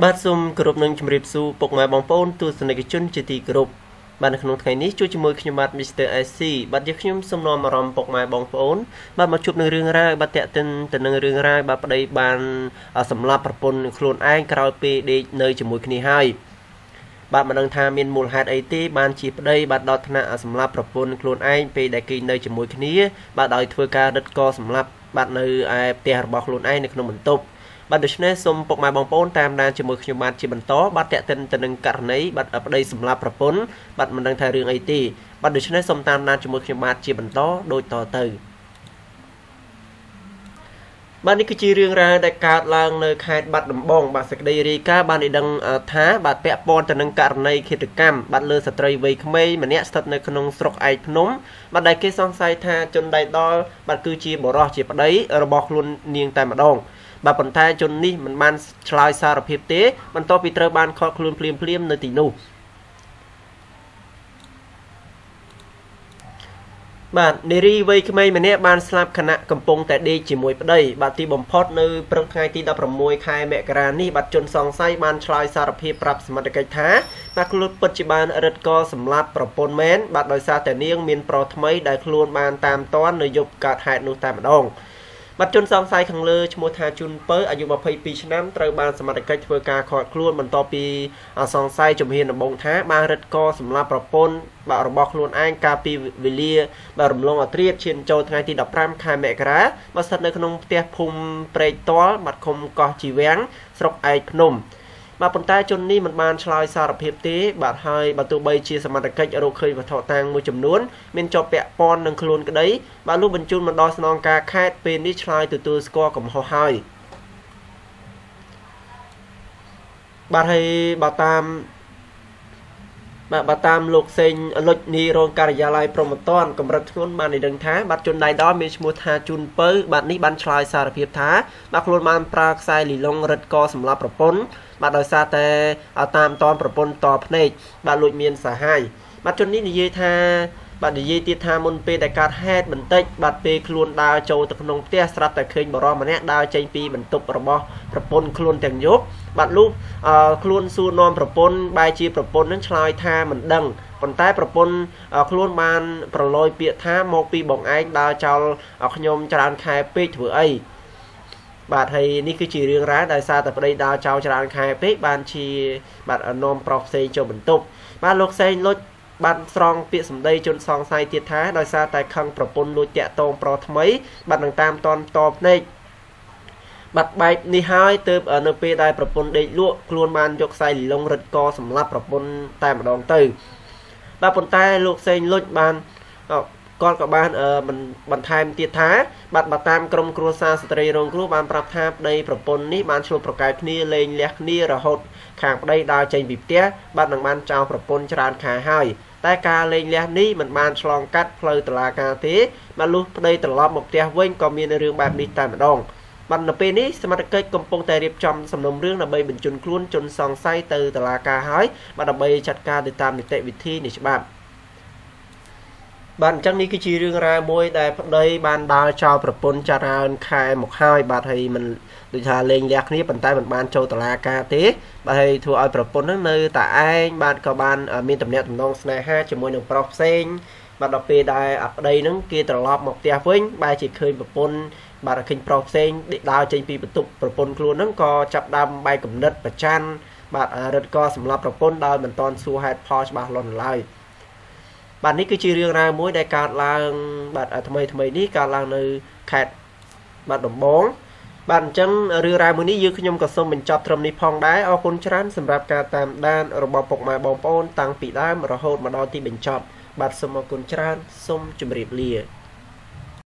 បាទសូមគោរពនឹងជម្រាបសួរពុកម៉ែបងប្អូនទស្សនិកជនជាទីគោរពបាទនៅក្នុងថ្ងៃនេះជួបជាមួយខ្ញុំបាទ Mr. SC បាទយើងខ្ញុំសូមនាំអារម្មណ៍ពុកម៉ែបងប្អូនបាទមកជួបនឹងរឿងរ៉ាវបាទតាក់ទិនទៅនឹងរឿងរ៉ាវបាទប្តីបានសម្លាប់ប្រពន្ធខ្លួនឯងក្រោយពេលដេកនៅជាមួយគ្នាហើយបាទមិនដឹងថាមានមូលហេតុអីទេបានជាប្តីបាទដល់ថ្នាក់សម្លាប់ប្រពន្ធខ្លួនឯងពេលដែលគេនៅជាមួយគ្នាបាទដោយធ្វើការរឹតកសម្លាប់បាទនៅឯផ្ទះរបស់ខ្លួនឯងនៅក្នុងបន្ទប់បាទដូច្នេះសូមពុកម៉ែបងប្អូនតាមដានជាមួយខ្ញុំបាទជាបន្តបាទតេតិនទៅនឹងករណីបាទប្តីសម្លាប់ប្រពន្ធបាទមិនដឹងថារឿងអីទេបាទដូច្នេះសូមតាមដានជាមួយខ្ញុំបាទជាបន្តដូចតទៅបាទនេះគឺជារឿងរ៉ាវដែលកើតឡើងនៅខេត្តបាត់ដំបងបាទសេចក្តីរាយការណ៍បានឲ្យដឹងថាបាទពាក់ព័ន្ធទៅនឹងករណីឃាតកម្មបាទលើស្ត្រីវ័យក្មេងម្នាក់ស្ថិតនៅក្នុងស្រុកឯកភ្នំបាទដែលគេសង្ស័យថាជនដៃដល់បាទគឺជា បរិសជាប្តីរបស់ខ្លួននាងតែម្ដង បាទប៉ុន្តែជននេះមិនបានឆ្លើយសារភាពទេបន្ទាប់ពីត្រូវបានខកខ្លួនភ្លាមៗនៅទីនោះបាទនារីវ័យក្មេងម្នាក់បានស្លាប់ខណៈកំពុងតែដេកជាមួយប្តីបាទទីបំផុតនៅព្រឹកថ្ងៃទី16ខែមករានេះបាទជនសង្ស័យបានឆ្លើយសារភាពប្រាប់សមត្ថកិច្ចថាបាទខ្លួនពិតជាបានរឹតកលសម្លាប់ប្រពន្ធមែនបាទដោយសារតែនាងមានប្រុសថ្មីដែលខ្លួនបានតាមតាន់នៅយប់កើតហេតុនោះតែម្ដង។បច្ចុប្បន្នសង្ស័យខាងលើឈ្មោះថាជុនពើអាយុ22ឆ្នាំត្រូវបានសមត្ថកិច្ចធ្វើការឃាត់ខ្លួនបន្ទាប់ពីអសង្ស័យជំហានដំបូងថាបានរឹតកសម្លាប់ប្រពន្ធបាក់របស់ខ្លួនឯងកាលពីវេលាបាទរំលងអត្រាឈានចូលថ្ងៃទី15ខែមករាមកស្ថិតនៅក្នុងផ្ទះភូមិព្រែកតលបាត់ឃុំកោះជីវាំងស្រុកឯកភ្នំបាទប៉ុន្តែជននេះមិនបានឆ្លើយសារភាពទេបាទហើយបើទោះបីជាសមត្ថកិច្ចរកឃើញវត្ថុតាងមួយចំនួន មានជាប់ពាក់ព័ន្ធនឹងខ្លួនក្តីបាទលោកបញ្ជូនមកដល់ស្នងការខេត្តពេលនេះឆ្លើយទទួលស្គាល់កំហុសហើយបាទហើយបើតាមបាទបើតាមលោកសេងលុចនីរងការិយាល័យប្រមត្តនកម្រិតធ្ងន់បាននឹងថាបាទជនដៃដល់មានឈ្មោះថាជុនពៅបាទនេះបានឆ្លើយសារភាពថាបាទខ្លួនបាន ប្រើខ្សែលីឡុងរឹតកសម្រាប់ប្រពន្ធបាទដោយសារតែតាមតនប្រពន្ធតភ្នែកបាទលួចមានសាហាយបាទជននេះនិយាយថាបាទនិយាយទៀតថាមុនពេលដែលកើតហេតុបន្តិចបាទពេលខ្លួនដើរចូលទៅក្នុងផ្ទះស្រាប់តែឃើញបរិមម្នាក់ដើរចេញពីបន្ទប់របស់ប្រពន្ធខ្លួនទាំងយប់បាទលោក ខ្លួនសួរនាំប្រពន្ធបែរជាប្រពន្ធនឹងឆ្លើយថាមិនដឹងប៉ុន្តែប្រពន្ធខ្លួនបានប្រឡយពាក្យថាមកពីបងឯងដើរចោលខ្ញុំច្រើនខែពេកធ្វើអីបាទហើយនេះគឺជារឿងរ៉ាវដោយសារតែប្តីដើរចោលច្រើនខែពេកបានជា បាទនាំប្រុសផ្សេងចូលបន្ទប់បាទលោកសេងលុចបានស្រង់ពាក្យសម្ដីជនសង្ស័យទៀតថាដោយសារតែខឹងប្រពន្ធលួចតាក់ទងប្រុសថ្មី បាននឹងតាមតនតបភ្នែកបាត់បែកនេះហើយទើបនៅពេលដែលប្រពន្ធដេកលក់ខ្លួនបានយកខ្សែលីលុងរឹតកសម្លាប់ប្រពន្ធតែម្ដងទៅបាទប៉ុន្តែលោកសេងលុចបានគាត់ក៏បានមិនបន្ថែមទៀតថា បាទបើតាមក្រមគ្រួសារស្ត្រីរងគ្រោះបានប្រាប់ថាប្តីប្រពន្ធនេះបានឆ្លុះប្រកែកគ្នាលេងលះគ្នារហូតខាងប្តីដើរចេញពីផ្ទះបាទនឹងបានចោលប្រពន្ធច្រើនខែហើយតែការលេងលះនេះមិនបានឆ្លងកាត់ផ្លូវតុលាការទេបើលុះប្តីត្រឡប់មកផ្ទះវិញក៏មានរឿងបែបនេះតែម្ដងបាននៅពេលនេះសមត្ថកិច្ចកំពុងតែរៀបចំសំណុំរឿងដើម្បីបញ្ជូនខ្លួនជនសង្ស័យទៅតុលាការហើយបាទដើម្បីចាត់ការទៅតាមនីតិវិធីនៃច្បាប់បាទអញ្ចឹងនេះគឺជារឿងរ៉ាវមួយដែលប្តីបានដាល់ចោលប្រពន្ធចរើនខែមកហើយ បាទហើយមិនដូចថាលេងលះគ្នាប៉ុន្តែមិនបាន ចូលតឡាការទេបាទហើយធ្វើឲ្យប្រពន្ធហ្នឹងនៅតែឯងបាទក៏បាន មានទំនាក់ទំនងស្នេហាជាមួយនឹងប្រុសផ្សេងបាទដល់ពេលដែលអាប្តីហ្នឹងគេត្រឡប់មកផ្ទះវិញបែរជាឃើញប្រពន្ធបាទឃើញប្រុសផ្សេងដើរចេញពីបន្ទប់ប្រពន្ធខ្លួនហ្នឹងក៏ចាប់ដើមបែកគំនិតប្រច័ណ្ឌបាទរឹតក៏សម្លាប់ប្រពន្ធដោយមិនតន់សួរហេតុផលច្បាស់លាស់ឡើយ។បាទនេះគឺជារឿងរ៉ាវមួយដែលកើតឡើង បាទថ្មីថ្មីនេះកើតឡើងនៅខេត្តបាទដំបងបាទអញ្ចឹងរឿងរ៉ាវមួយនេះយើងខ្ញុំក៏សូមបញ្ចប់ត្រឹមនេះផងដែរអរគុណច្រើន សម្រាប់ការតាមដានរបស់ពុកម៉ែបងប្អូន តាំងពីដើមរហូតមកដល់ទីបញ្ចប់ បាទសូមអរគុណច្រើនសូមជម្រាបលា